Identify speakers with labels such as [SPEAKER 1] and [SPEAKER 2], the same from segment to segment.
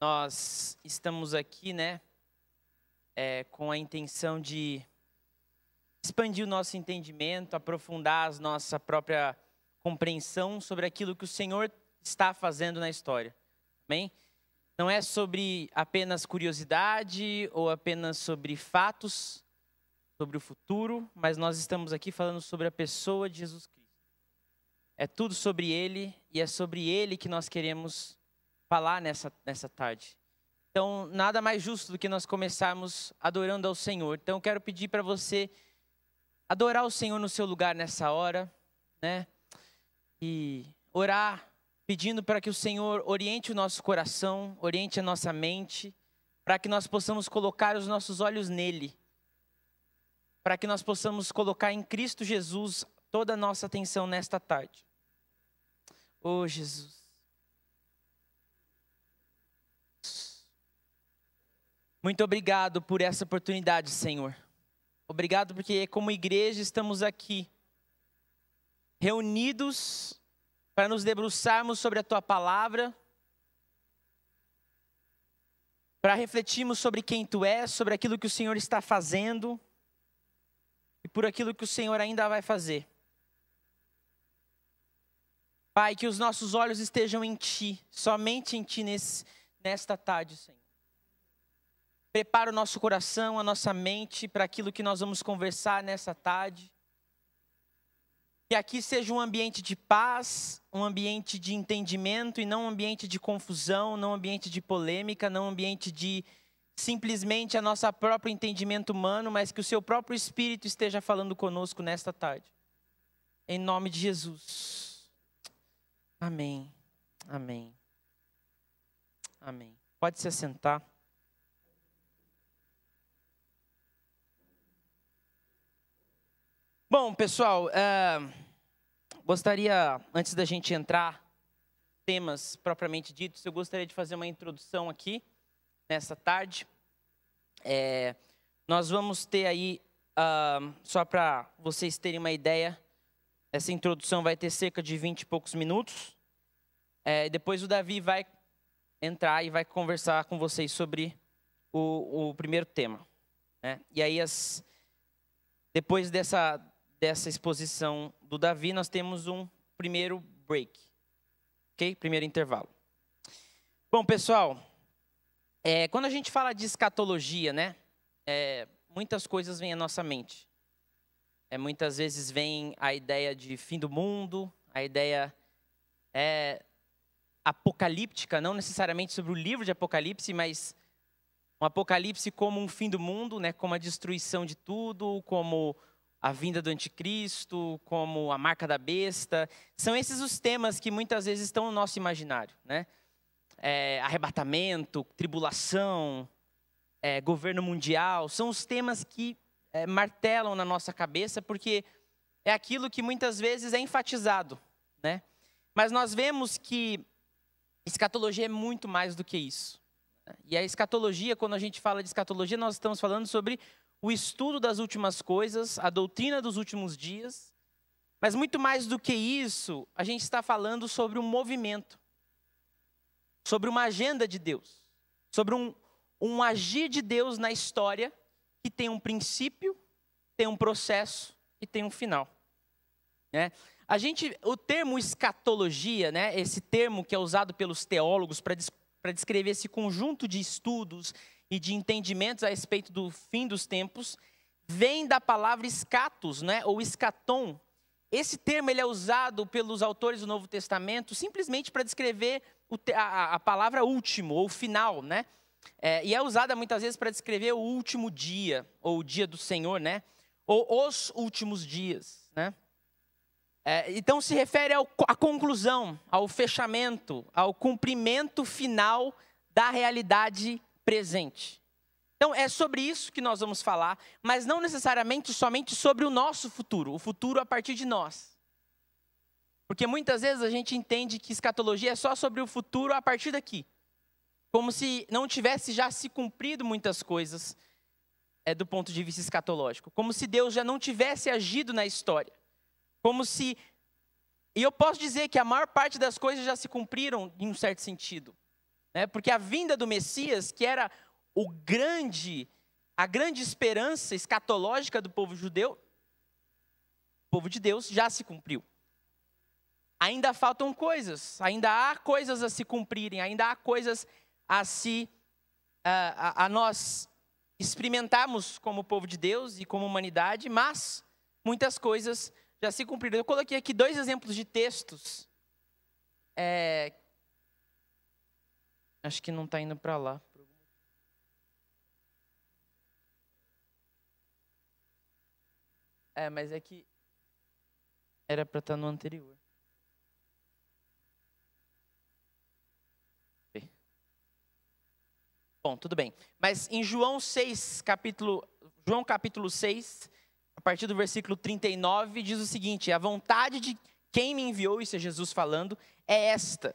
[SPEAKER 1] nós estamos aqui, né, é, com a intenção de expandir o nosso entendimento, aprofundar a nossa própria compreensão sobre aquilo que o Senhor está fazendo na história. Amém? Não é sobre apenas curiosidade ou apenas sobre fatos, sobre o futuro, mas nós estamos aqui falando sobre a pessoa de Jesus Cristo. É tudo sobre ele e é sobre ele que nós queremos falar nessa, nessa tarde. Então, nada mais justo do que nós começarmos adorando ao Senhor. Então, eu quero pedir para você adorar o Senhor no seu lugar nessa hora, né? E orar pedindo para que o Senhor oriente o nosso coração, oriente a nossa mente, para que nós possamos colocar os nossos olhos nele, para que nós possamos colocar em Cristo Jesus toda a nossa atenção nesta tarde. Oh, Jesus. Muito obrigado por essa oportunidade, Senhor. Obrigado porque, como igreja, estamos aqui, reunidos para nos debruçarmos sobre a tua palavra, para refletirmos sobre quem tu és, sobre aquilo que o Senhor está fazendo e por aquilo que o Senhor ainda vai fazer. Pai, que os nossos olhos estejam em ti, somente em ti nesse, nesta tarde, Senhor prepara o nosso coração, a nossa mente para aquilo que nós vamos conversar nessa tarde. Que aqui seja um ambiente de paz, um ambiente de entendimento e não um ambiente de confusão, não um ambiente de polêmica, não um ambiente de simplesmente a nossa próprio entendimento humano, mas que o seu próprio espírito esteja falando conosco nesta tarde. Em nome de Jesus. Amém. Amém. Amém. Pode se assentar. Bom, pessoal, é, gostaria, antes da gente entrar temas propriamente ditos, eu gostaria de fazer uma introdução aqui, nessa tarde. É, nós vamos ter aí, uh, só para vocês terem uma ideia, essa introdução vai ter cerca de 20 e poucos minutos. É, depois o Davi vai entrar e vai conversar com vocês sobre o, o primeiro tema. Né? E aí, as, depois dessa, dessa exposição do Davi, nós temos um primeiro break. Ok? Primeiro intervalo. Bom, pessoal, é, quando a gente fala de escatologia, né? É, muitas coisas vêm à nossa mente. É, muitas vezes vem a ideia de fim do mundo, a ideia é, apocalíptica, não necessariamente sobre o livro de Apocalipse, mas um apocalipse como um fim do mundo, né, como a destruição de tudo, como a vinda do anticristo, como a marca da besta. São esses os temas que muitas vezes estão no nosso imaginário, né? É, arrebatamento, tribulação, é, governo mundial, são os temas que é, martelam na nossa cabeça, porque é aquilo que muitas vezes é enfatizado, né? Mas nós vemos que escatologia é muito mais do que isso. Né? E a escatologia, quando a gente fala de escatologia, nós estamos falando sobre o estudo das últimas coisas, a doutrina dos últimos dias, mas muito mais do que isso, a gente está falando sobre um movimento, sobre uma agenda de Deus, sobre um, um agir de Deus na história que tem um princípio, tem um processo e tem um final. Né? A gente, o termo escatologia, né, esse termo que é usado pelos teólogos para descrever esse conjunto de estudos e de entendimentos a respeito do fim dos tempos vem da palavra escatos, né, ou escatom. Esse termo ele é usado pelos autores do Novo Testamento simplesmente para descrever a, palavra último ou final, né? É, e é usada muitas vezes para descrever o último dia ou o dia do Senhor, né? Ou os últimos dias, né? É, então se refere à conclusão, ao fechamento, ao cumprimento final da realidade presente. Então é sobre isso que nós vamos falar, mas não necessariamente somente sobre o nosso futuro, o futuro a partir de nós. Porque muitas vezes a gente entende que escatologia é só sobre o futuro a partir daqui. Como se não tivesse já se cumprido muitas coisas é, do ponto de vista escatológico. Como se Deus já não tivesse agido na história. Como se. E eu posso dizer que a maior parte das coisas já se cumpriram em um certo sentido. Né? Porque a vinda do Messias, que era o grande, a grande esperança escatológica do povo judeu, o povo de Deus já se cumpriu. Ainda faltam coisas, ainda há coisas a se cumprirem, ainda há coisas a se a, a, a nós experimentarmos como povo de Deus e como humanidade, mas muitas coisas já se cumpriram. Eu coloquei aqui dois exemplos de textos é, Acho que não está indo para lá. É, mas é que era para estar tá no anterior. Bom, tudo bem. Mas em João 6, capítulo João capítulo 6, a partir do versículo 39, diz o seguinte: A vontade de quem me enviou, isso é Jesus falando, é esta: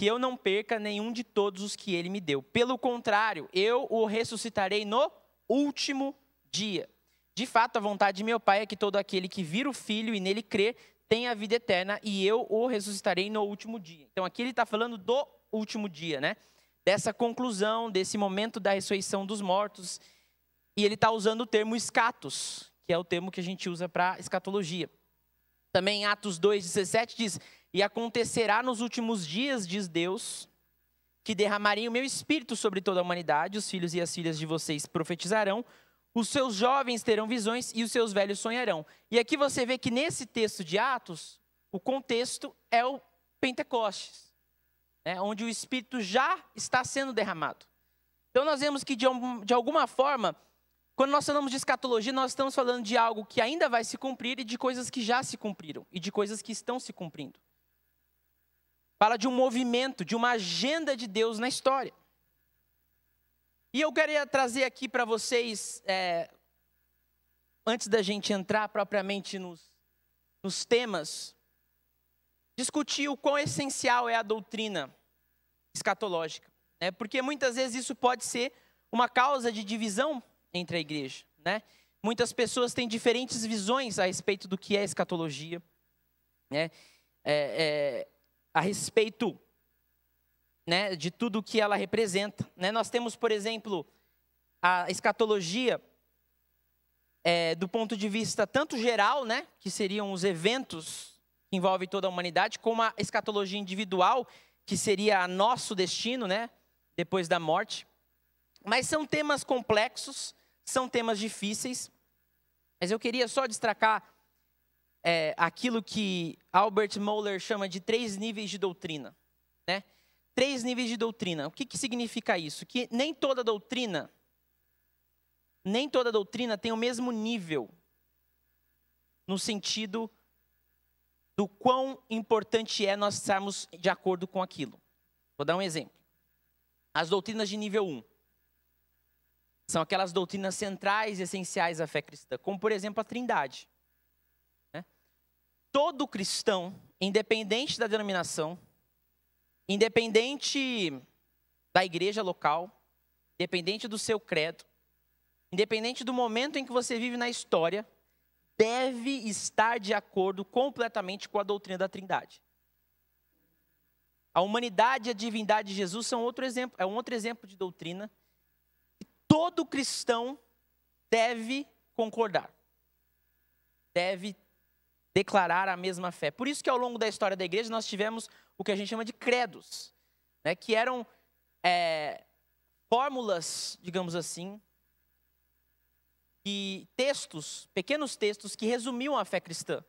[SPEAKER 1] que eu não perca nenhum de todos os que ele me deu. Pelo contrário, eu o ressuscitarei no último dia. De fato, a vontade de meu Pai é que todo aquele que vira o Filho e nele crê tenha a vida eterna e eu o ressuscitarei no último dia. Então aqui ele está falando do último dia, né? Dessa conclusão, desse momento da ressurreição dos mortos. E ele está usando o termo escatos, que é o termo que a gente usa para escatologia. Também Atos 2,17 diz: e acontecerá nos últimos dias, diz Deus, que derramarei o meu espírito sobre toda a humanidade, os filhos e as filhas de vocês profetizarão, os seus jovens terão visões e os seus velhos sonharão. E aqui você vê que nesse texto de Atos, o contexto é o Pentecostes, né, onde o espírito já está sendo derramado. Então nós vemos que de, de alguma forma, quando nós falamos de escatologia, nós estamos falando de algo que ainda vai se cumprir e de coisas que já se cumpriram e de coisas que estão se cumprindo. Fala de um movimento, de uma agenda de Deus na história. E eu queria trazer aqui para vocês, é, antes da gente entrar propriamente nos, nos temas, discutir o quão essencial é a doutrina escatológica. Né? Porque muitas vezes isso pode ser uma causa de divisão entre a igreja. Né? Muitas pessoas têm diferentes visões a respeito do que é escatologia. Né? É, é, a respeito né, de tudo o que ela representa. Né? Nós temos, por exemplo, a escatologia é, do ponto de vista tanto geral, né, que seriam os eventos que envolvem toda a humanidade, como a escatologia individual, que seria nosso destino, né, depois da morte. Mas são temas complexos, são temas difíceis. Mas eu queria só destacar é, aquilo que Albert Moeller chama de três níveis de doutrina. Né? Três níveis de doutrina. O que, que significa isso? Que nem toda doutrina, nem toda doutrina tem o mesmo nível no sentido do quão importante é nós estarmos de acordo com aquilo. Vou dar um exemplo. As doutrinas de nível 1 são aquelas doutrinas centrais e essenciais à fé cristã, como por exemplo a Trindade todo cristão, independente da denominação, independente da igreja local, independente do seu credo, independente do momento em que você vive na história, deve estar de acordo completamente com a doutrina da Trindade. A humanidade e a divindade de Jesus são outro exemplo, é um outro exemplo de doutrina que todo cristão deve concordar. Deve declarar a mesma fé. Por isso que ao longo da história da igreja nós tivemos o que a gente chama de credos, né, que eram é, fórmulas, digamos assim, e textos, pequenos textos que resumiam a fé cristã.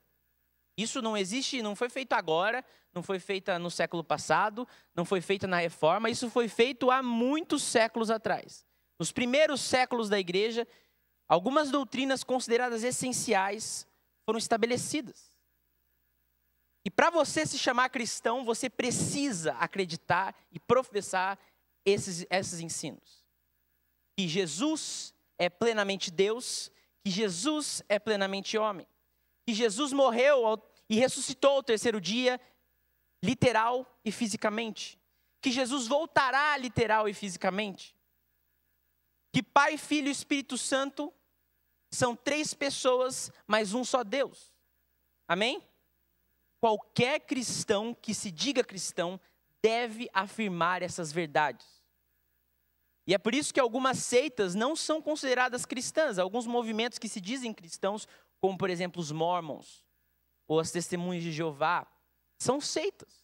[SPEAKER 1] Isso não existe, não foi feito agora, não foi feita no século passado, não foi feita na reforma, isso foi feito há muitos séculos atrás. Nos primeiros séculos da igreja, algumas doutrinas consideradas essenciais foram estabelecidas. E para você se chamar cristão, você precisa acreditar e professar esses, esses ensinos. Que Jesus é plenamente Deus, que Jesus é plenamente homem, que Jesus morreu e ressuscitou ao terceiro dia, literal e fisicamente, que Jesus voltará literal e fisicamente, que Pai, Filho e Espírito Santo são três pessoas, mas um só Deus. Amém? Qualquer cristão que se diga cristão deve afirmar essas verdades. E é por isso que algumas seitas não são consideradas cristãs. Alguns movimentos que se dizem cristãos, como por exemplo os Mormons ou as Testemunhas de Jeová, são seitas.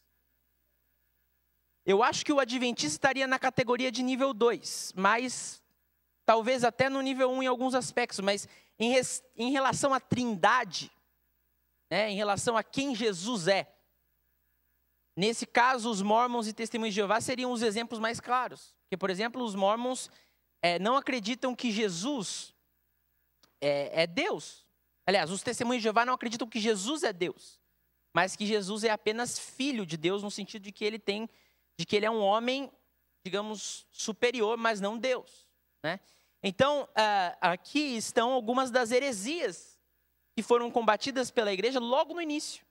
[SPEAKER 1] Eu acho que o Adventista estaria na categoria de nível 2, mas talvez até no nível 1 em alguns aspectos, mas em, res, em relação à trindade, né, em relação a quem Jesus é. Nesse caso, os mormons e testemunhos de Jeová seriam os exemplos mais claros. Porque, por exemplo, os mormons é, não acreditam que Jesus é, é Deus. Aliás, os testemunhos de Jeová não acreditam que Jesus é Deus, mas que Jesus é apenas filho de Deus no sentido de que ele tem, de que ele é um homem, digamos, superior, mas não Deus, né? Então, ah, aqui estão algumas das heresias que foram combatidas pela igreja logo no início.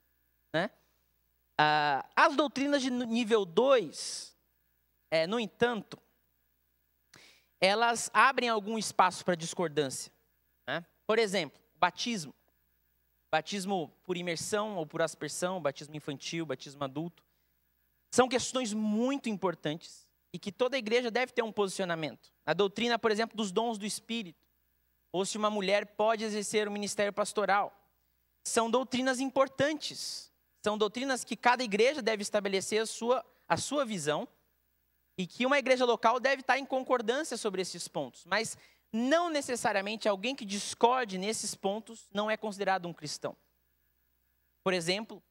[SPEAKER 1] Né? Ah, as doutrinas de nível 2, eh, no entanto, elas abrem algum espaço para discordância. Né? Por exemplo, batismo. Batismo por imersão ou por aspersão, batismo infantil, batismo adulto. São questões muito importantes e que toda igreja deve ter um posicionamento. A doutrina, por exemplo, dos dons do Espírito, ou se uma mulher pode exercer o ministério pastoral. São doutrinas importantes, são doutrinas que cada igreja deve estabelecer a sua, a sua visão e que uma igreja local deve estar em concordância sobre esses pontos. Mas não necessariamente alguém que discorde nesses pontos não é considerado um cristão. Por exemplo,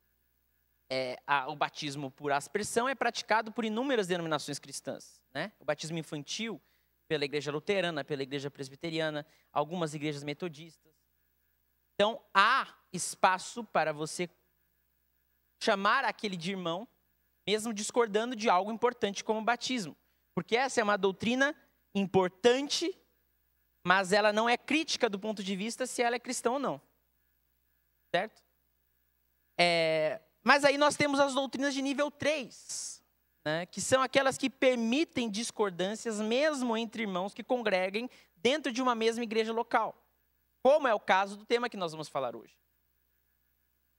[SPEAKER 1] é, a, o batismo por aspersão é praticado por inúmeras denominações cristãs. Né? O batismo infantil pela igreja luterana, pela igreja presbiteriana, algumas igrejas metodistas. Então, há espaço para você chamar aquele de irmão, mesmo discordando de algo importante como o batismo. Porque essa é uma doutrina importante, mas ela não é crítica do ponto de vista se ela é cristã ou não. Certo? É, mas aí nós temos as doutrinas de nível 3, né, que são aquelas que permitem discordâncias mesmo entre irmãos que congreguem dentro de uma mesma igreja local, como é o caso do tema que nós vamos falar hoje.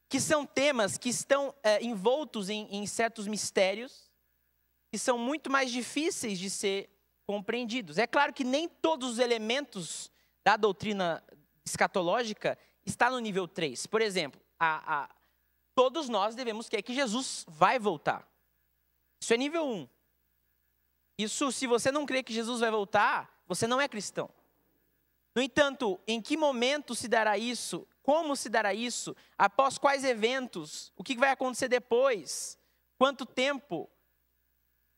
[SPEAKER 1] Que são temas que estão é, envoltos em, em certos mistérios que são muito mais difíceis de ser compreendidos. É claro que nem todos os elementos da doutrina escatológica está no nível 3. Por exemplo, a, a, todos nós devemos crer é que Jesus vai voltar. Isso é nível 1. Um. Isso, se você não crê que Jesus vai voltar, você não é cristão. No entanto, em que momento se dará isso? Como se dará isso? Após quais eventos? O que vai acontecer depois? Quanto tempo?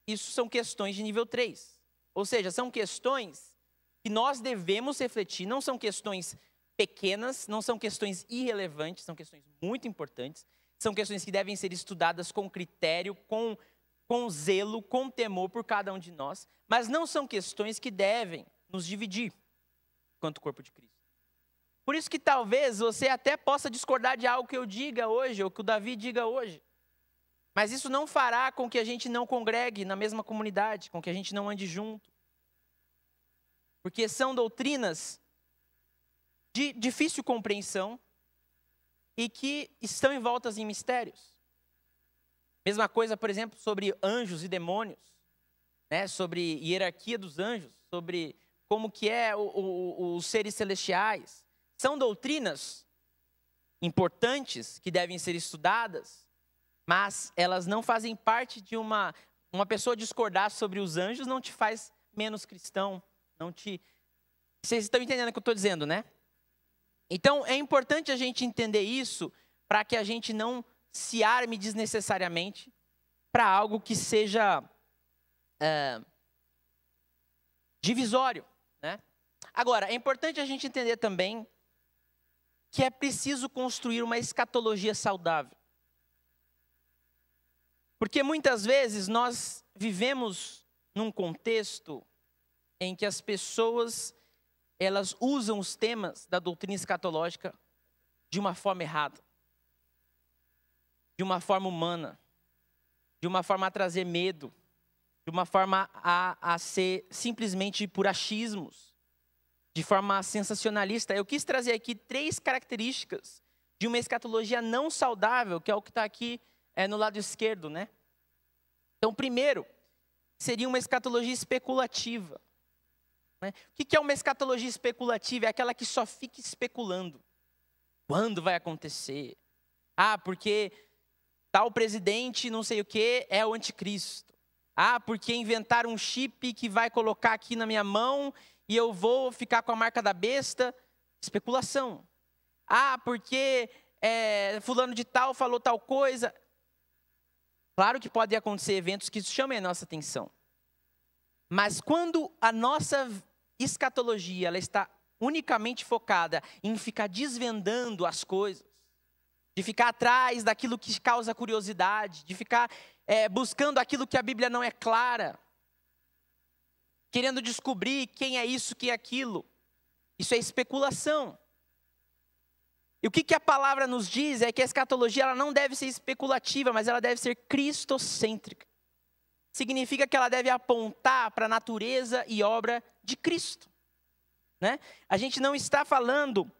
[SPEAKER 1] Isso são questões de nível 3. Ou seja, são questões que nós devemos refletir, não são questões pequenas, não são questões irrelevantes, são questões muito importantes são questões que devem ser estudadas com critério, com, com zelo, com temor por cada um de nós, mas não são questões que devem nos dividir quanto corpo de Cristo. Por isso que talvez você até possa discordar de algo que eu diga hoje, ou que o Davi diga hoje. Mas isso não fará com que a gente não congregue na mesma comunidade, com que a gente não ande junto. Porque são doutrinas de difícil compreensão, e que estão envoltas em mistérios. Mesma coisa, por exemplo, sobre anjos e demônios, né? sobre hierarquia dos anjos, sobre como que é o, os seres celestiais. São doutrinas importantes que devem ser estudadas, mas elas não fazem parte de uma uma pessoa discordar sobre os anjos não te faz menos cristão, não te Vocês estão entendendo o que eu estou dizendo, né? Então é importante a gente entender isso para que a gente não se arme desnecessariamente para algo que seja é, divisório. Né? Agora, é importante a gente entender também que é preciso construir uma escatologia saudável. Porque muitas vezes nós vivemos num contexto em que as pessoas elas usam os temas da doutrina escatológica de uma forma errada, de uma forma humana, de uma forma a trazer medo, de uma forma a, a ser simplesmente por achismos, de forma sensacionalista. Eu quis trazer aqui três características de uma escatologia não saudável, que é o que está aqui é, no lado esquerdo, né? Então, primeiro, seria uma escatologia especulativa. Né? O que é uma escatologia especulativa? É aquela que só fica especulando. Quando vai acontecer? Ah, porque tal presidente não sei o que é o anticristo. Ah, porque inventaram um chip que vai colocar aqui na minha mão e eu vou ficar com a marca da besta. Especulação. Ah, porque é, fulano de tal falou tal coisa. Claro que podem acontecer eventos que chamem a nossa atenção. Mas quando a nossa escatologia ela está unicamente focada em ficar desvendando as coisas, de ficar atrás daquilo que causa curiosidade, de ficar é, buscando aquilo que a Bíblia não é clara, querendo descobrir quem é isso, quem é aquilo. Isso é especulação. E o que, que a palavra nos diz é que a escatologia ela não deve ser especulativa, mas ela deve ser cristocêntrica significa que ela deve apontar para a natureza e obra de Cristo. Né? A gente não está falando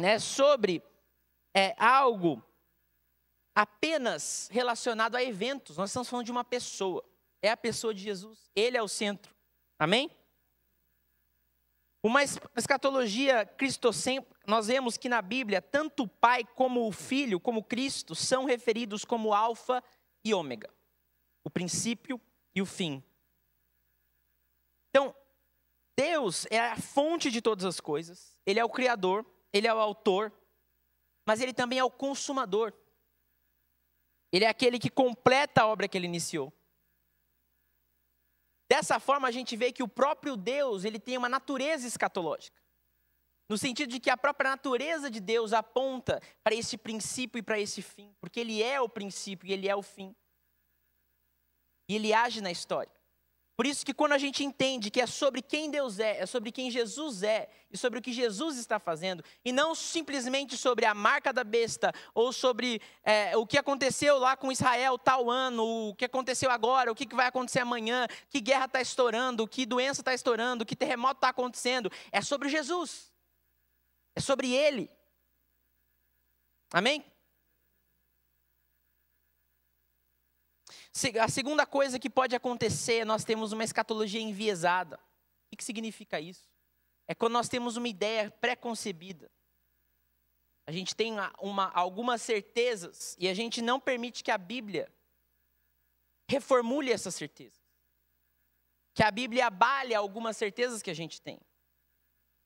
[SPEAKER 1] né, sobre é, algo apenas relacionado a eventos, nós estamos falando de uma pessoa. É a pessoa de Jesus, ele é o centro. Amém? Uma escatologia cristocêntrica, nós vemos que na Bíblia, tanto o Pai como o Filho, como Cristo, são referidos como Alfa e Ômega o princípio e o fim. Então, Deus é a fonte de todas as coisas, Ele é o Criador, Ele é o Autor, mas Ele também é o Consumador. Ele é aquele que completa a obra que Ele iniciou. Dessa forma, a gente vê que o próprio Deus ele tem uma natureza escatológica. No sentido de que a própria natureza de Deus aponta para esse princípio e para esse fim, porque ele é o princípio e ele é o fim. E ele age na história. Por isso que quando a gente entende que é sobre quem Deus é, é sobre quem Jesus é e sobre o que Jesus está fazendo, e não simplesmente sobre a marca da besta ou sobre é, o que aconteceu lá com Israel tal ano, o que aconteceu agora, o que vai acontecer amanhã, que guerra está estourando, que doença está estourando, que terremoto está acontecendo, é sobre Jesus, é sobre Ele. Amém? A segunda coisa que pode acontecer, é nós temos uma escatologia enviesada. O que significa isso? É quando nós temos uma ideia preconcebida. A gente tem uma, algumas certezas e a gente não permite que a Bíblia reformule essas certezas. Que a Bíblia abale algumas certezas que a gente tem.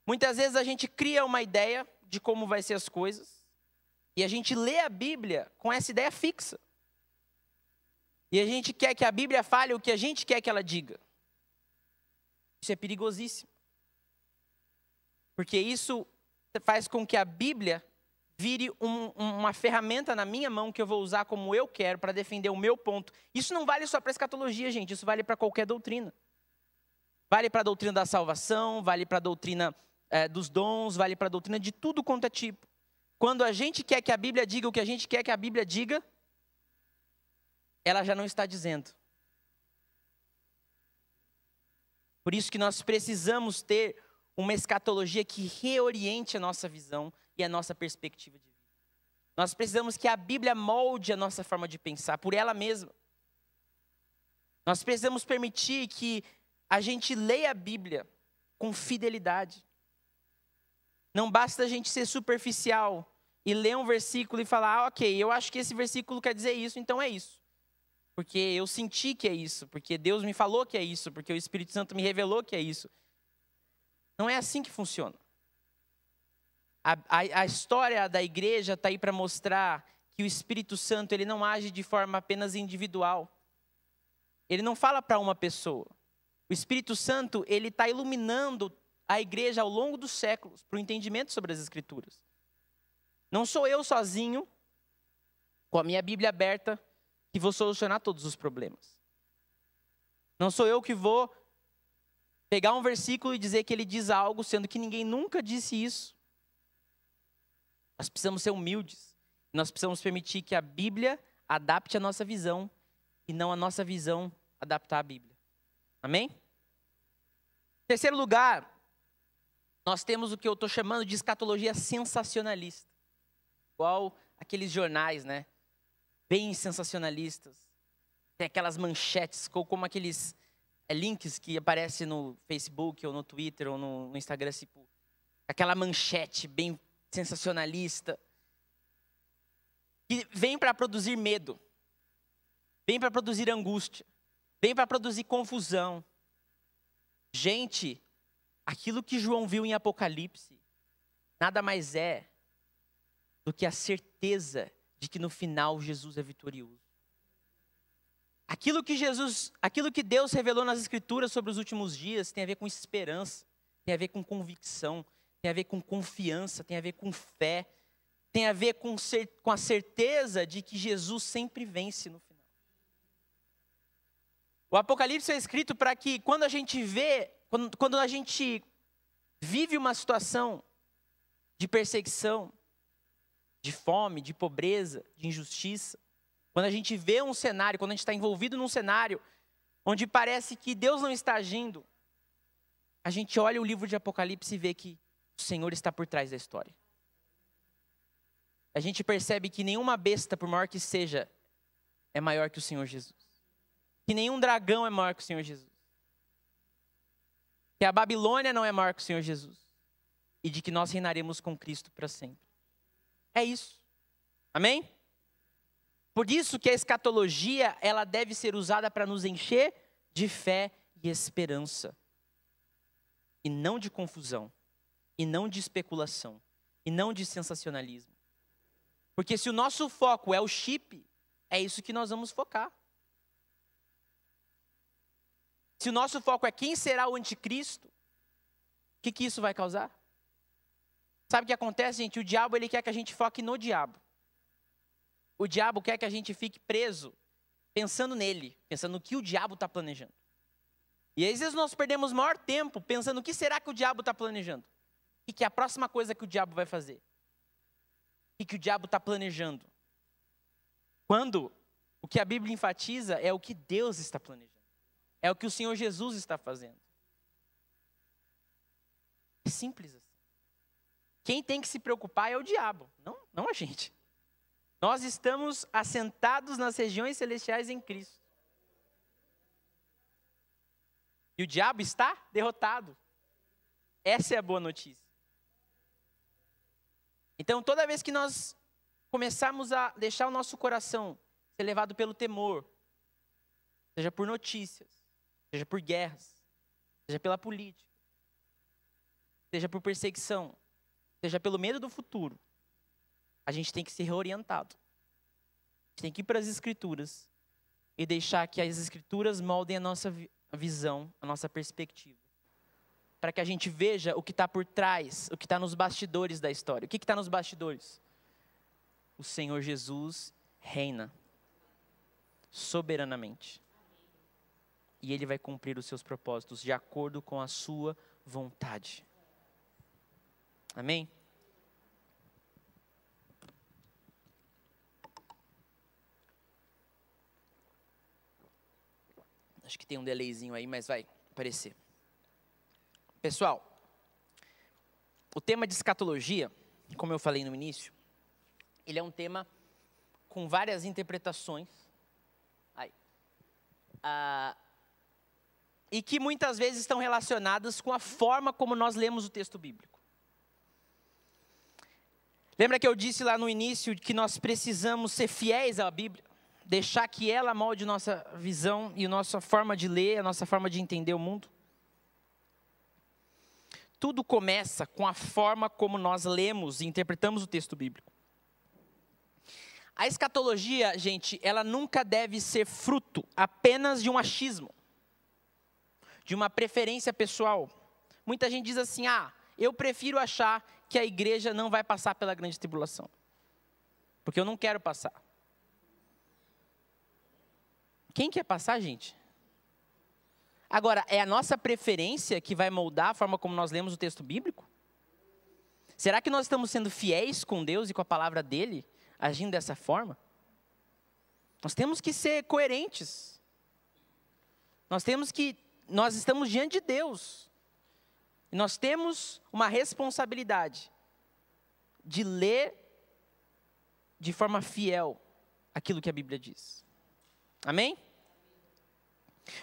[SPEAKER 1] Muitas vezes a gente cria uma ideia de como vai ser as coisas e a gente lê a Bíblia com essa ideia fixa. E a gente quer que a Bíblia fale o que a gente quer que ela diga. Isso é perigosíssimo. Porque isso faz com que a Bíblia vire um, uma ferramenta na minha mão que eu vou usar como eu quero para defender o meu ponto. Isso não vale só para escatologia, gente, isso vale para qualquer doutrina. Vale para a doutrina da salvação, vale para a doutrina é, dos dons, vale para a doutrina de tudo quanto é tipo. Quando a gente quer que a Bíblia diga o que a gente quer que a Bíblia diga, ela já não está dizendo. Por isso que nós precisamos ter uma escatologia que reoriente a nossa visão e a nossa perspectiva de vida. Nós precisamos que a Bíblia molde a nossa forma de pensar por ela mesma. Nós precisamos permitir que a gente leia a Bíblia com fidelidade. Não basta a gente ser superficial e ler um versículo e falar, ah, ok, eu acho que esse versículo quer dizer isso, então é isso porque eu senti que é isso, porque Deus me falou que é isso, porque o Espírito Santo me revelou que é isso. Não é assim que funciona. A, a, a história da igreja está aí para mostrar que o Espírito Santo ele não age de forma apenas individual. Ele não fala para uma pessoa. O Espírito Santo ele está iluminando a igreja ao longo dos séculos para o entendimento sobre as Escrituras. Não sou eu sozinho, com a minha Bíblia aberta, e vou solucionar todos os problemas. Não sou eu que vou pegar um versículo e dizer que ele diz algo, sendo que ninguém nunca disse isso. Nós precisamos ser humildes. Nós precisamos permitir que a Bíblia adapte a nossa visão e não a nossa visão adaptar a Bíblia. Amém? Terceiro lugar, nós temos o que eu estou chamando de escatologia sensacionalista, igual aqueles jornais, né? bem sensacionalistas. Tem aquelas manchetes, como aqueles é, links que aparecem no Facebook, ou no Twitter, ou no, Instagram, tipo, aquela manchete bem sensacionalista, que vem para produzir medo, vem para produzir angústia, vem para produzir confusão. Gente, aquilo que João viu em Apocalipse, nada mais é do que a certeza de que no final Jesus é vitorioso. Aquilo que Jesus, aquilo que Deus revelou nas escrituras sobre os últimos dias tem a ver com esperança, tem a ver com convicção, tem a ver com confiança, tem a ver com fé, tem a ver com, com a certeza de que Jesus sempre vence no final. O Apocalipse é escrito para que quando a gente vê, quando, quando a gente vive uma situação de perseguição, de fome, de pobreza, de injustiça. Quando a gente vê um cenário, quando a gente está envolvido num cenário onde parece que Deus não está agindo, a gente olha o livro de Apocalipse e vê que o Senhor está por trás da história. A gente percebe que nenhuma besta, por maior que seja, é maior que o Senhor Jesus. Que nenhum dragão é maior que o Senhor Jesus. Que a Babilônia não é maior que o Senhor Jesus. E de que nós reinaremos com Cristo para sempre. É isso. Amém? Por isso que a escatologia, ela deve ser usada para nos encher de fé e esperança. E não de confusão, e não de especulação, e não de sensacionalismo. Porque se o nosso foco é o chip, é isso que nós vamos focar. Se o nosso foco é quem será o anticristo, o que, que isso vai causar? Sabe o que acontece, gente? O diabo ele quer que a gente foque no diabo. O diabo quer que a gente fique preso pensando nele, pensando no que o diabo está planejando. E às vezes nós perdemos maior tempo pensando o que será que o diabo está planejando? E que é a próxima coisa que o diabo vai fazer? E que o diabo está planejando? Quando o que a Bíblia enfatiza é o que Deus está planejando, é o que o Senhor Jesus está fazendo. É simples assim. Quem tem que se preocupar é o diabo, não, não a gente. Nós estamos assentados nas regiões celestiais em Cristo. E o diabo está derrotado. Essa é a boa notícia. Então, toda vez que nós começarmos a deixar o nosso coração ser levado pelo temor, seja por notícias, seja por guerras, seja pela política, seja por perseguição, seja pelo medo do futuro, a gente tem que ser reorientado. A gente tem que ir para as Escrituras e deixar que as Escrituras moldem a nossa visão, a nossa perspectiva. Para que a gente veja o que está por trás, o que está nos bastidores da história. O que está nos bastidores? O Senhor Jesus reina soberanamente. E Ele vai cumprir os seus propósitos de acordo com a sua vontade. Amém? Acho que tem um delayzinho aí, mas vai aparecer. Pessoal, o tema de escatologia, como eu falei no início, ele é um tema com várias interpretações. Aí. Ah, e que muitas vezes estão relacionadas com a forma como nós lemos o texto bíblico. Lembra que eu disse lá no início que nós precisamos ser fiéis à Bíblia, deixar que ela molde nossa visão e nossa forma de ler, a nossa forma de entender o mundo? Tudo começa com a forma como nós lemos e interpretamos o texto bíblico. A escatologia, gente, ela nunca deve ser fruto apenas de um achismo, de uma preferência pessoal. Muita gente diz assim: ah, eu prefiro achar que a igreja não vai passar pela grande tribulação. Porque eu não quero passar. Quem quer passar, gente? Agora, é a nossa preferência que vai moldar a forma como nós lemos o texto bíblico? Será que nós estamos sendo fiéis com Deus e com a palavra dele, agindo dessa forma? Nós temos que ser coerentes. Nós temos que. Nós estamos diante de Deus. E nós temos uma responsabilidade de ler de forma fiel aquilo que a Bíblia diz. Amém?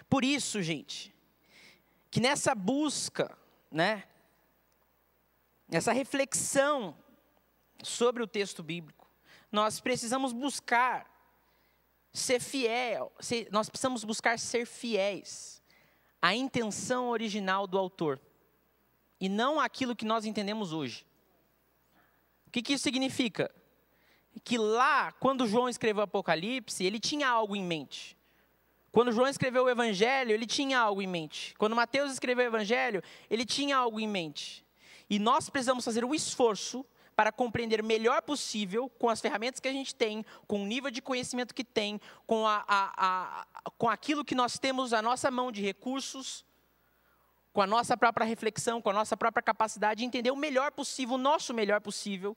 [SPEAKER 1] Por isso, gente, que nessa busca, né, nessa reflexão sobre o texto bíblico, nós precisamos buscar ser fiel, ser, nós precisamos buscar ser fiéis à intenção original do autor e não aquilo que nós entendemos hoje. O que, que isso significa? Que lá, quando João escreveu Apocalipse, ele tinha algo em mente. Quando João escreveu o Evangelho, ele tinha algo em mente. Quando Mateus escreveu o Evangelho, ele tinha algo em mente. E nós precisamos fazer um esforço para compreender melhor possível, com as ferramentas que a gente tem, com o nível de conhecimento que tem, com, a, a, a, com aquilo que nós temos à nossa mão de recursos, com a nossa própria reflexão, com a nossa própria capacidade de entender o melhor possível, o nosso melhor possível,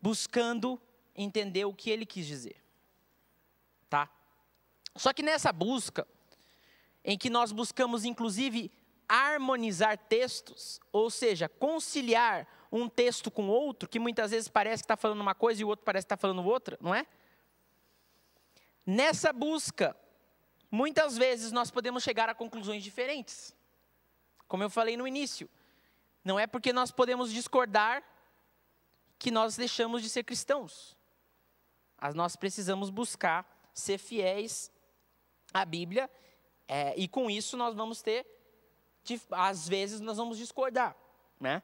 [SPEAKER 1] buscando entender o que ele quis dizer. Tá? Só que nessa busca, em que nós buscamos inclusive harmonizar textos, ou seja, conciliar um texto com outro, que muitas vezes parece que está falando uma coisa e o outro parece que está falando outra, não é? Nessa busca, muitas vezes nós podemos chegar a conclusões diferentes. Como eu falei no início, não é porque nós podemos discordar que nós deixamos de ser cristãos. Nós precisamos buscar ser fiéis à Bíblia, é, e com isso nós vamos ter, às vezes nós vamos discordar, né?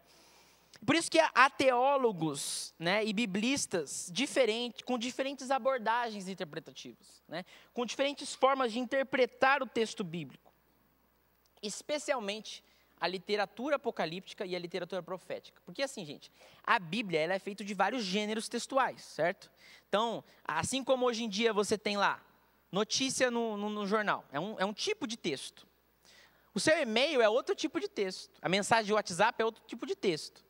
[SPEAKER 1] Por isso que há teólogos né, e biblistas diferentes, com diferentes abordagens interpretativas, né, com diferentes formas de interpretar o texto bíblico, especialmente a literatura apocalíptica e a literatura profética. Porque assim, gente, a Bíblia ela é feita de vários gêneros textuais, certo? Então, assim como hoje em dia você tem lá notícia no, no, no jornal, é um, é um tipo de texto. O seu e-mail é outro tipo de texto. A mensagem de WhatsApp é outro tipo de texto.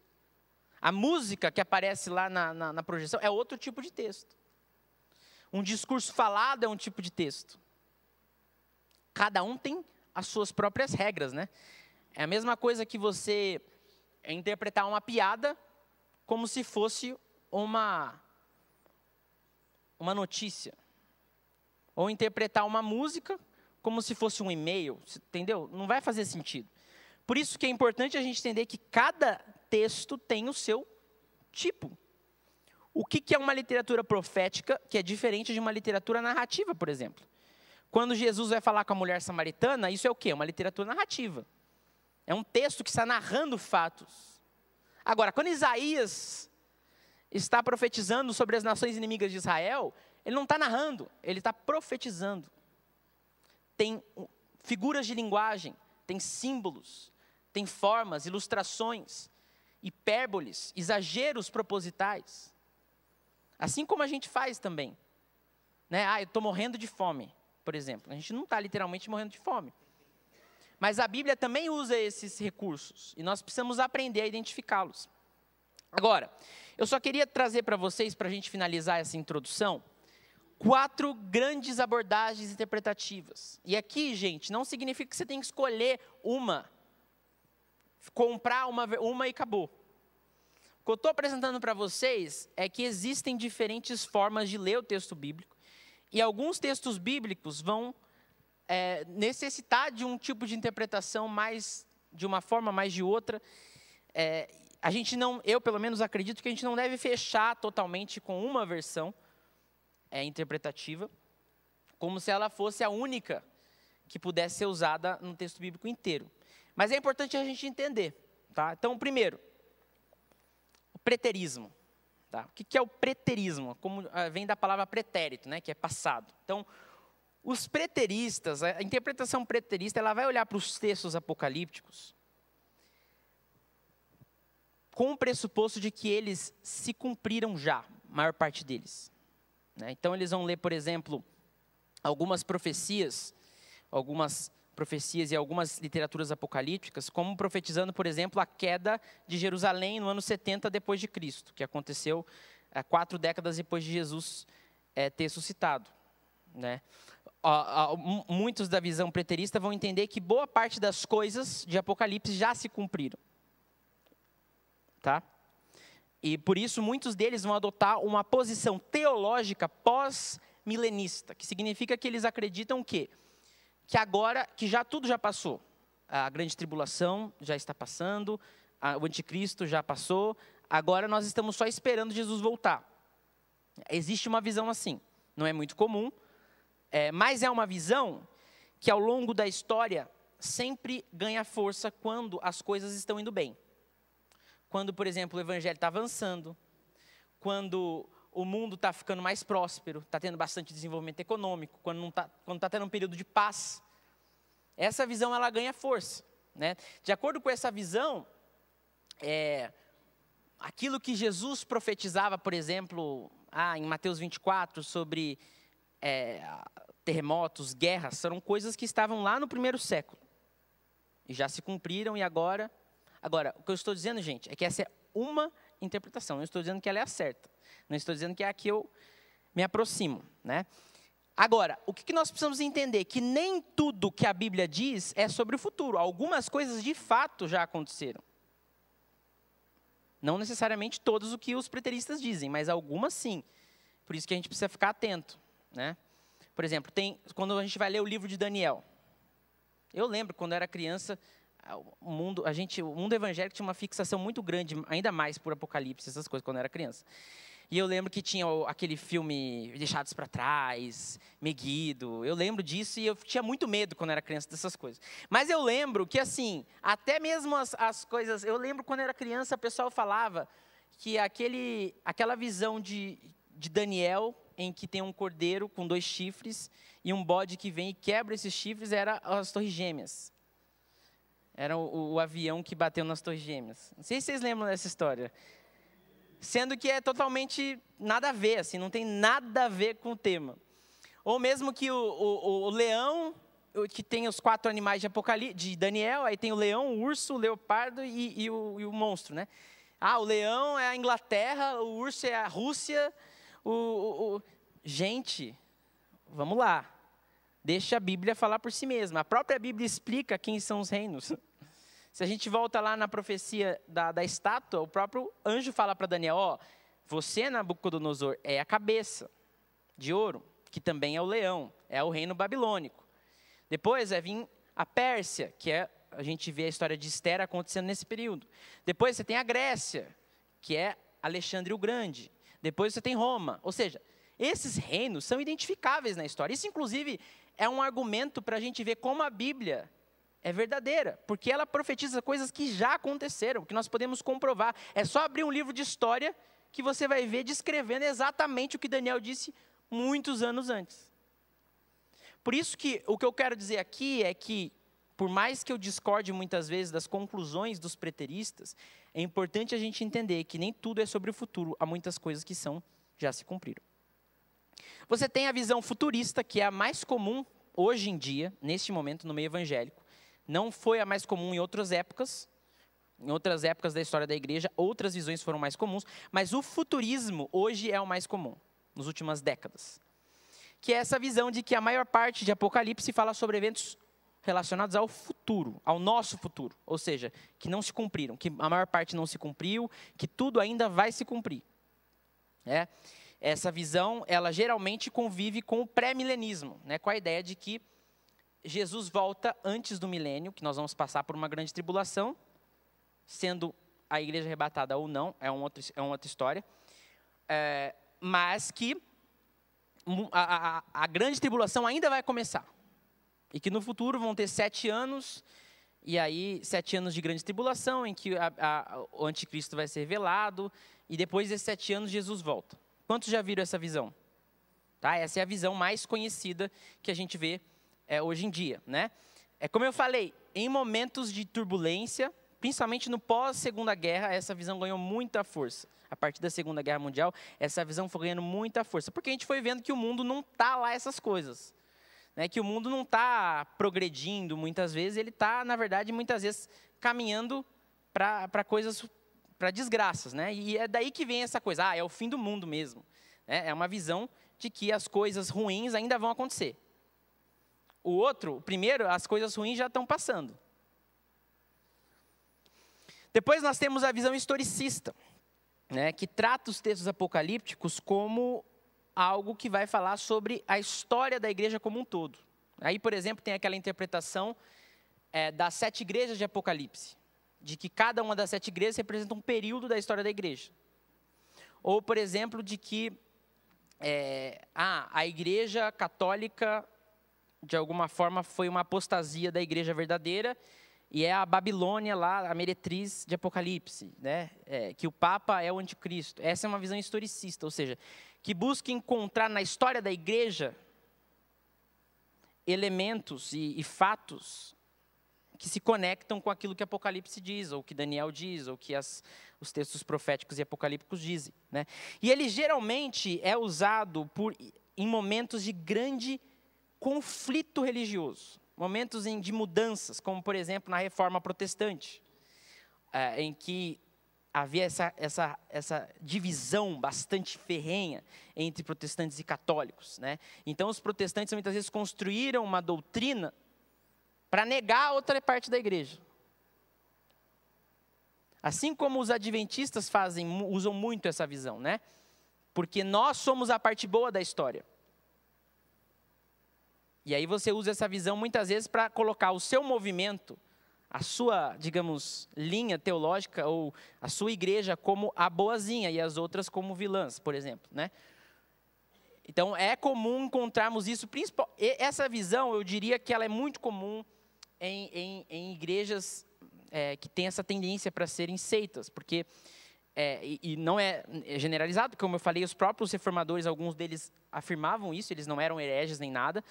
[SPEAKER 1] A música que aparece lá na, na, na projeção é outro tipo de texto. Um discurso falado é um tipo de texto. Cada um tem as suas próprias regras, né? É a mesma coisa que você é, interpretar uma piada como se fosse uma, uma notícia. Ou interpretar uma música como se fosse um e-mail, entendeu? Não vai fazer sentido. Por isso que é importante a gente entender que cada texto tem o seu tipo. O que, que é uma literatura profética que é diferente de uma literatura narrativa, por exemplo? Quando Jesus vai falar com a mulher samaritana, isso é o quê? Uma literatura narrativa. É um texto que está narrando fatos. Agora, quando Isaías está profetizando sobre as nações inimigas de Israel, ele não está narrando, ele está profetizando. Tem figuras de linguagem, tem símbolos, tem formas, ilustrações, hipérboles, exageros propositais. Assim como a gente faz também. Né? Ah, eu estou morrendo de fome, por exemplo. A gente não está literalmente morrendo de fome. Mas a Bíblia também usa esses recursos e nós precisamos aprender a identificá-los. Agora, eu só queria trazer para vocês, para a gente finalizar essa introdução, quatro grandes abordagens interpretativas. E aqui, gente, não significa que você tem que escolher uma, comprar uma, uma e acabou. O que eu estou apresentando para vocês é que existem diferentes formas de ler o texto bíblico, e alguns textos bíblicos vão é, necessitar de um tipo de interpretação mais de uma forma, mais de outra. É, a gente não, eu pelo menos acredito que a gente não deve fechar totalmente com uma versão é, interpretativa, como se ela fosse a única que pudesse ser usada no texto bíblico inteiro. Mas é importante a gente entender, tá? Então, primeiro, o preterismo. Tá? O que é o preterismo? Como ah, vem da palavra pretérito, né? Que é passado. Então, os preteristas, a interpretação preterista, ela vai olhar para os textos apocalípticos com o pressuposto de que eles se cumpriram já, a maior parte deles. Né? Então, eles vão ler, por exemplo, algumas profecias, algumas profecias e algumas literaturas apocalípticas, como profetizando, por exemplo, a queda de Jerusalém no ano 70 depois de Cristo, que aconteceu quatro décadas depois de Jesus eh, ter suscitado, né? muitos da visão preterista vão entender que boa parte das coisas de Apocalipse já se cumpriram. Tá? E por isso muitos deles vão adotar uma posição teológica pós-milenista, que significa que eles acreditam que que agora que já tudo já passou, a grande tribulação já está passando, a, o anticristo já passou, agora nós estamos só esperando Jesus voltar. Existe uma visão assim, não é muito comum, é, mas é uma visão que ao longo da história sempre ganha força quando as coisas estão indo bem. Quando, por exemplo, o evangelho está avançando, quando o mundo está ficando mais próspero, está tendo bastante desenvolvimento econômico, quando está tá tendo um período de paz. Essa visão ela ganha força. Né? De acordo com essa visão, é, aquilo que Jesus profetizava, por exemplo, ah, em Mateus 24, sobre é, terremotos, guerras, são coisas que estavam lá no primeiro século. E já se cumpriram e agora. Agora, o que eu estou dizendo, gente, é que essa é uma interpretação. Não estou dizendo que ela é a certa. Não estou dizendo que é a que eu me aproximo. Né? Agora, o que nós precisamos entender? Que nem tudo que a Bíblia diz é sobre o futuro. Algumas coisas de fato já aconteceram. Não necessariamente todos o que os preteristas dizem, mas algumas sim. Por isso que a gente precisa ficar atento. Né? Por exemplo, tem, quando a gente vai ler o livro de Daniel. Eu lembro, quando era criança, o mundo, a gente, o mundo evangélico tinha uma fixação muito grande, ainda mais por Apocalipse, essas coisas, quando era criança. E eu lembro que tinha aquele filme Deixados para Trás, Meguido. Eu lembro disso e eu tinha muito medo quando era criança dessas coisas. Mas eu lembro que, assim, até mesmo as, as coisas. Eu lembro quando era criança, o pessoal falava que aquele, aquela visão de, de Daniel em que tem um cordeiro com dois chifres e um bode que vem e quebra esses chifres era as Torres Gêmeas. Era o, o avião que bateu nas Torres Gêmeas. Não sei se vocês lembram dessa história. Sendo que é totalmente nada a ver, assim, não tem nada a ver com o tema. Ou mesmo que o, o, o leão, que tem os quatro animais de, Apocalipse, de Daniel, aí tem o leão, o urso, o leopardo e, e, e o monstro, né? Ah, o leão é a Inglaterra, o urso é a Rússia, o, o, o... Gente, vamos lá. Deixa a Bíblia falar por si mesma. A própria Bíblia explica quem são os reinos. Se a gente volta lá na profecia da, da estátua, o próprio anjo fala para Daniel: Ó, você, Nabucodonosor, é a cabeça de ouro, que também é o leão, é o reino babilônico. Depois é vir a Pérsia, que é a gente vê a história de Esther acontecendo nesse período. Depois você tem a Grécia, que é Alexandre o Grande depois você tem Roma. Ou seja, esses reinos são identificáveis na história. Isso, inclusive, é um argumento para a gente ver como a Bíblia é verdadeira, porque ela profetiza coisas que já aconteceram, que nós podemos comprovar. É só abrir um livro de história que você vai ver descrevendo exatamente o que Daniel disse muitos anos antes. Por isso que o que eu quero dizer aqui é que por mais que eu discorde muitas vezes das conclusões dos preteristas, é importante a gente entender que nem tudo é sobre o futuro, há muitas coisas que são já se cumpriram. Você tem a visão futurista, que é a mais comum hoje em dia, neste momento, no meio evangélico. Não foi a mais comum em outras épocas, em outras épocas da história da igreja, outras visões foram mais comuns, mas o futurismo hoje é o mais comum, nas últimas décadas. Que é essa visão de que a maior parte de Apocalipse fala sobre eventos relacionados ao futuro, ao nosso futuro, ou seja, que não se cumpriram, que a maior parte não se cumpriu, que tudo ainda vai se cumprir. É? Essa visão, ela geralmente convive com o pré-milenismo, né? com a ideia de que Jesus volta antes do milênio, que nós vamos passar por uma grande tribulação, sendo a igreja arrebatada ou não, é, um outro, é uma outra história, é, mas que a, a, a grande tribulação ainda vai começar. E que no futuro vão ter sete anos, e aí sete anos de grande tribulação, em que a, a, o anticristo vai ser revelado, e depois desses sete anos Jesus volta. Quantos já viram essa visão? Tá? Essa é a visão mais conhecida que a gente vê é, hoje em dia. Né? É como eu falei, em momentos de turbulência, principalmente no pós-segunda guerra, essa visão ganhou muita força. A partir da Segunda Guerra Mundial, essa visão foi ganhando muita força, porque a gente foi vendo que o mundo não tá lá essas coisas né, que o mundo não está progredindo muitas vezes, ele está, na verdade, muitas vezes caminhando para coisas, para desgraças. Né? E é daí que vem essa coisa, ah, é o fim do mundo mesmo. Né? É uma visão de que as coisas ruins ainda vão acontecer. O outro, o primeiro, as coisas ruins já estão passando. Depois nós temos a visão historicista, né, que trata os textos apocalípticos como algo que vai falar sobre a história da igreja como um todo. Aí, por exemplo, tem aquela interpretação é, das sete igrejas de Apocalipse, de que cada uma das sete igrejas representa um período da história da igreja. Ou, por exemplo, de que é, ah, a igreja católica, de alguma forma, foi uma apostasia da igreja verdadeira, e é a Babilônia lá, a meretriz de Apocalipse, né? É, que o Papa é o anticristo. Essa é uma visão historicista, ou seja, que busca encontrar na história da igreja elementos e, e fatos que se conectam com aquilo que Apocalipse diz, ou que Daniel diz, ou que as, os textos proféticos e apocalípticos dizem. Né? E ele geralmente é usado por, em momentos de grande conflito religioso, momentos em, de mudanças, como por exemplo na Reforma Protestante, é, em que havia essa, essa, essa divisão bastante ferrenha entre protestantes e católicos. Né? Então, os protestantes muitas vezes construíram uma doutrina para negar a outra parte da igreja. Assim como os adventistas fazem, usam muito essa visão, né? Porque nós somos a parte boa da história. E aí você usa essa visão muitas vezes para colocar o seu movimento a sua, digamos, linha teológica ou a sua igreja como a boazinha e as outras como vilãs, por exemplo, né? Então é comum encontrarmos isso, principal. Essa visão, eu diria que ela é muito comum em, em, em igrejas é, que têm essa tendência para serem seitas, porque é, e, e, não é, é generalizado, como eu falei, os próprios reformadores, alguns deles afirmavam isso, eles não eram hereges nem nada,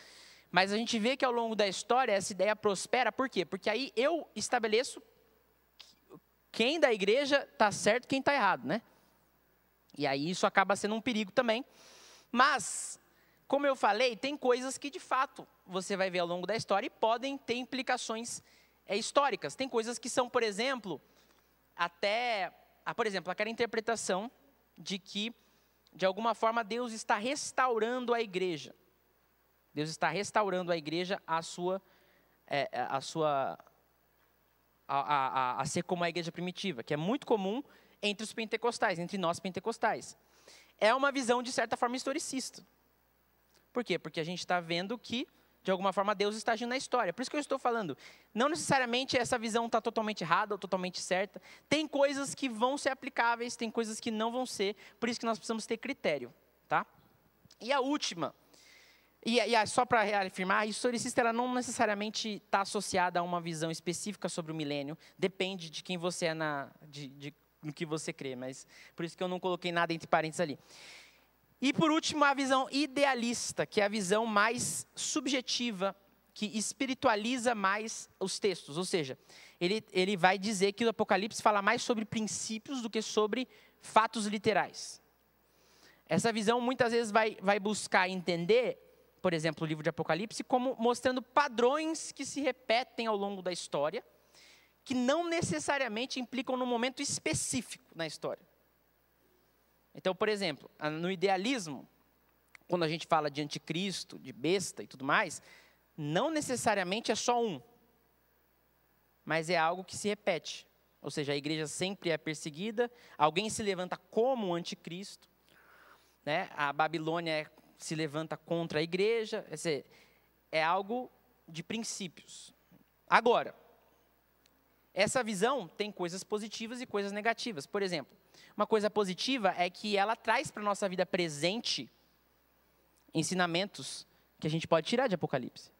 [SPEAKER 1] mas a gente vê que ao longo da história essa ideia prospera, por quê? Porque aí eu estabeleço quem da igreja está certo e quem está errado, né? E aí isso acaba sendo um perigo também. Mas, como eu falei, tem coisas que de fato você vai ver ao longo da história e podem ter implicações é, históricas. Tem coisas que são, por exemplo, até. Ah, por exemplo, aquela interpretação de que, de alguma forma, Deus está restaurando a igreja. Deus está restaurando a igreja à sua, é, é à sua a, a, a, ser como a igreja primitiva, que é muito comum entre os pentecostais, entre nós pentecostais. É uma visão, de certa forma, historicista. Por quê? Porque a gente está vendo que, de alguma forma, Deus está agindo na história. Por isso que eu estou falando. Não necessariamente essa visão está totalmente errada ou totalmente certa. Tem coisas que vão ser aplicáveis, tem coisas que não vão ser. Por isso que nós precisamos ter critério. Tá? E a última e, e ah, só para reafirmar, a historicista ela não necessariamente está associada a uma visão específica sobre o milênio. Depende de quem você é, na, de, de, no que você crê. Mas por isso que eu não coloquei nada entre parênteses ali. E por último, a visão idealista, que é a visão mais subjetiva, que espiritualiza mais os textos. Ou seja, ele, ele vai dizer que o Apocalipse fala mais sobre princípios do que sobre fatos literais. Essa visão muitas vezes vai, vai buscar entender por exemplo, o livro de Apocalipse, como mostrando padrões que se repetem ao longo da história, que não necessariamente implicam num momento específico na história. Então, por exemplo, no idealismo, quando a gente fala de anticristo, de besta e tudo mais, não necessariamente é só um, mas é algo que se repete. Ou seja, a igreja sempre é perseguida, alguém se levanta como um anticristo, né? a Babilônia é se levanta contra a igreja. Quer dizer, é algo de princípios. Agora, essa visão tem coisas positivas e coisas negativas. Por exemplo, uma coisa positiva é que ela traz para a nossa vida presente ensinamentos que a gente pode tirar de Apocalipse.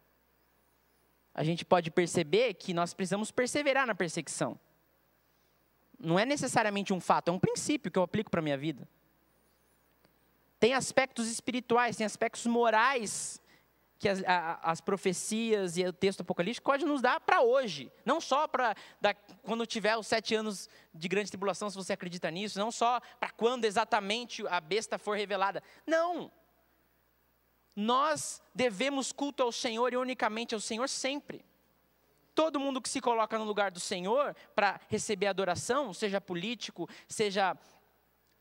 [SPEAKER 1] A gente pode perceber que nós precisamos perseverar na perseguição. Não é necessariamente um fato, é um princípio que eu aplico para a minha vida. Tem aspectos espirituais, tem aspectos morais que as, a, as, profecias e o texto apocalíptico pode nos dar para hoje, não só para quando tiver os sete anos de grande tribulação, se você acredita nisso, não só para quando exatamente a besta for revelada, não. Nós devemos culto ao Senhor e unicamente ao Senhor sempre. Todo mundo que se coloca no lugar do Senhor para receber adoração, seja político, seja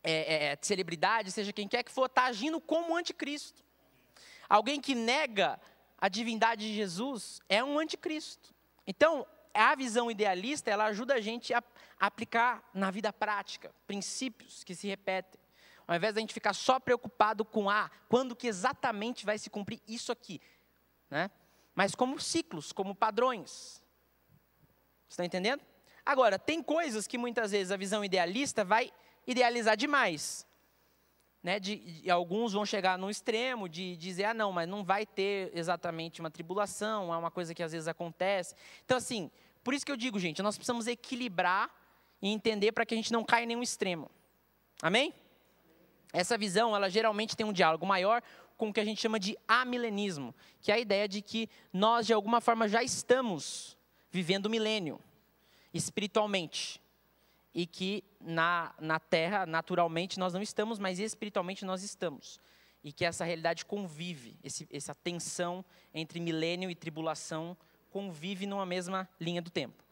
[SPEAKER 1] é, é, é, celebridade, seja quem quer que for, está agindo como anticristo. Alguém que nega a divindade de Jesus é um anticristo. Então, a visão idealista, ela ajuda a gente a aplicar na vida prática princípios que se repetem. Ao invés da gente ficar só preocupado com ah, quando que exatamente vai se cumprir isso aqui, né? Mas como ciclos, como padrões. está entendendo? Agora, tem coisas que muitas vezes a visão idealista vai idealizar demais. Né, de, de, alguns vão chegar num extremo de, de dizer, ah, não, mas não vai ter exatamente uma tribulação, é uma coisa que às vezes acontece. Então, assim, por isso que eu digo, gente, nós precisamos equilibrar e entender para que a gente não caia em nenhum extremo. Amém? Essa visão, ela geralmente tem um diálogo maior com o que a gente chama de amilenismo, que é a ideia de que nós, de alguma forma, já estamos vivendo o milênio, espiritualmente e que na, na terra, naturalmente, nós não estamos, mas espiritualmente nós estamos. E que essa realidade convive, esse, essa tensão entre milênio e tribulação convive numa mesma linha do tempo.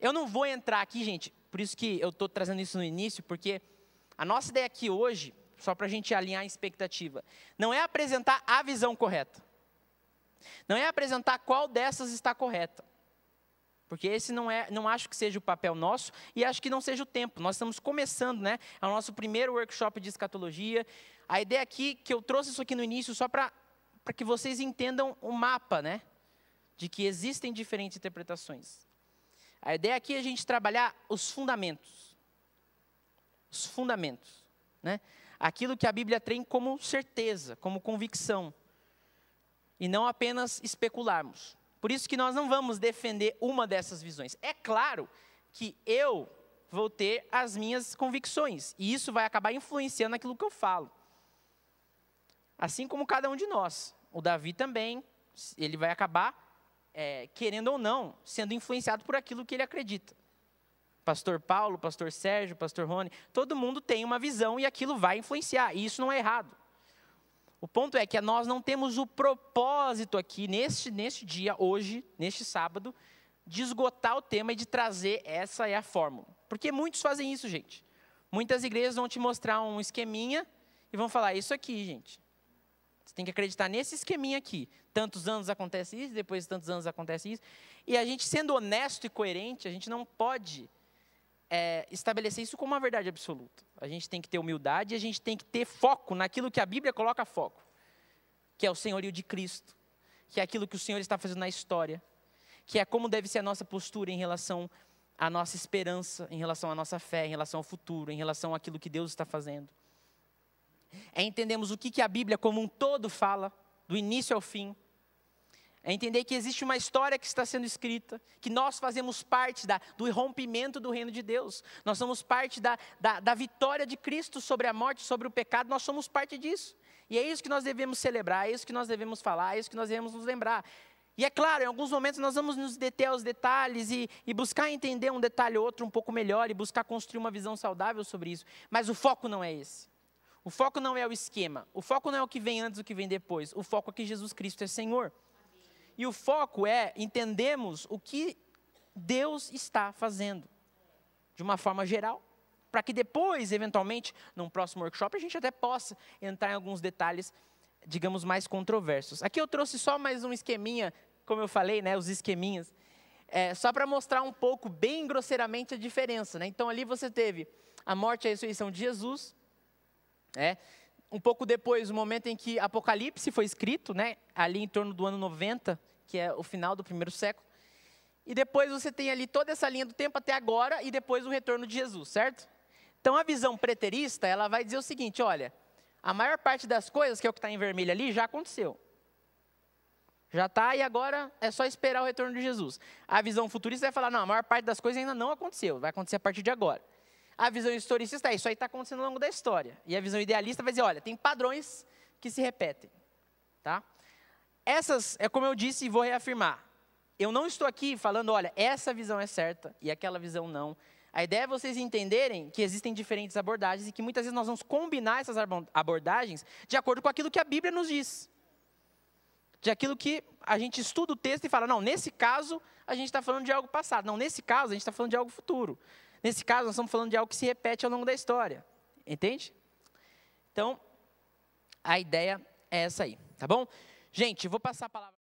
[SPEAKER 1] Eu não vou entrar aqui, gente, por isso que eu estou trazendo isso no início, porque a nossa ideia aqui hoje, só para a gente alinhar a expectativa, não é apresentar a visão correta. Não é apresentar qual dessas está correta. Porque esse não é, não acho que seja o papel nosso e acho que não seja o tempo. Nós estamos começando, né? É o nosso primeiro workshop de escatologia. A ideia aqui que eu trouxe isso aqui no início só para para que vocês entendam o mapa, né? De que existem diferentes interpretações. A ideia aqui é a gente trabalhar os fundamentos. Os fundamentos, né? Aquilo que a Bíblia tem como certeza, como convicção. E não apenas especularmos. Por isso que nós não vamos defender uma dessas visões. É claro que eu vou ter as minhas convicções, e isso vai acabar influenciando aquilo que eu falo. Assim como cada um de nós. O Davi também, ele vai acabar, é, querendo ou não, sendo influenciado por aquilo que ele acredita. Pastor Paulo, pastor Sérgio, pastor Rony, todo mundo tem uma visão e aquilo vai influenciar, e isso não é errado. O ponto é que nós não temos o propósito aqui, neste, neste dia, hoje, neste sábado, de esgotar o tema e de trazer essa é a fórmula. Porque muitos fazem isso, gente. Muitas igrejas vão te mostrar um esqueminha e vão falar: Isso aqui, gente. Você tem que acreditar nesse esqueminha aqui. Tantos anos acontece isso, depois de tantos anos acontece isso. E a gente, sendo honesto e coerente, a gente não pode é, estabelecer isso como uma verdade absoluta. A gente tem que ter humildade e a gente tem que ter foco naquilo que a Bíblia coloca foco, que é o senhorio de Cristo, que é aquilo que o Senhor está fazendo na história, que é como deve ser a nossa postura em relação à nossa esperança, em relação à nossa fé, em relação ao futuro, em relação àquilo que Deus está fazendo. É entendermos o que, que a Bíblia como um todo fala, do início ao fim, é entender que existe uma história que está sendo escrita, que nós fazemos parte da, do rompimento do reino de Deus, nós somos parte da, da, da vitória de Cristo sobre a morte, sobre o pecado, nós somos parte disso. E é isso que nós devemos celebrar, é isso que nós devemos falar, é isso que nós devemos nos lembrar. E é claro, em alguns momentos nós vamos nos deter aos detalhes e, e, buscar entender um detalhe ou outro um pouco melhor e buscar construir uma visão saudável sobre isso. Mas o foco não é esse. O foco não é o esquema. O foco não é o que vem antes, o que vem depois. O foco é que Jesus Cristo é Senhor. E o foco é entendemos o que Deus está fazendo, de uma forma geral, para que depois, eventualmente, num próximo workshop, a gente até possa entrar em alguns detalhes, digamos, mais controversos. Aqui eu trouxe só mais um esqueminha, como eu falei, né, os esqueminhas, é, só para mostrar um pouco, bem grosseiramente, a diferença. Né? Então, ali você teve a morte e a ressurreição de Jesus, né? um pouco depois, o momento em que Apocalipse foi escrito, né, ali em torno do ano 90, que é o final do primeiro século. E depois você tem ali toda essa linha do tempo até agora e depois o retorno de Jesus, certo? Então a visão preterista, ela vai dizer o seguinte, olha, a maior parte das coisas, que é o que está em vermelho ali, já aconteceu. Já está e agora é só esperar o retorno de Jesus. A visão futurista vai falar, não, a maior parte das coisas ainda não aconteceu, vai acontecer a partir de agora. A visão historicista é isso aí está acontecendo ao longo da história. E a visão idealista vai dizer, olha, tem padrões que se repetem. Tá? Essas, é como eu disse e vou reafirmar. Eu não estou aqui falando, olha, essa visão é certa e aquela visão não. A ideia é vocês entenderem que existem diferentes abordagens e que muitas vezes nós vamos combinar essas abordagens de acordo com aquilo que a Bíblia nos diz. De aquilo que a gente estuda o texto e fala, não, nesse caso a gente está falando de algo passado, não, nesse caso a gente está falando de algo futuro. Nesse caso, nós estamos falando de algo que se repete ao longo da história. Entende? Então, a ideia é essa aí, tá bom? Gente, vou passar a palavra.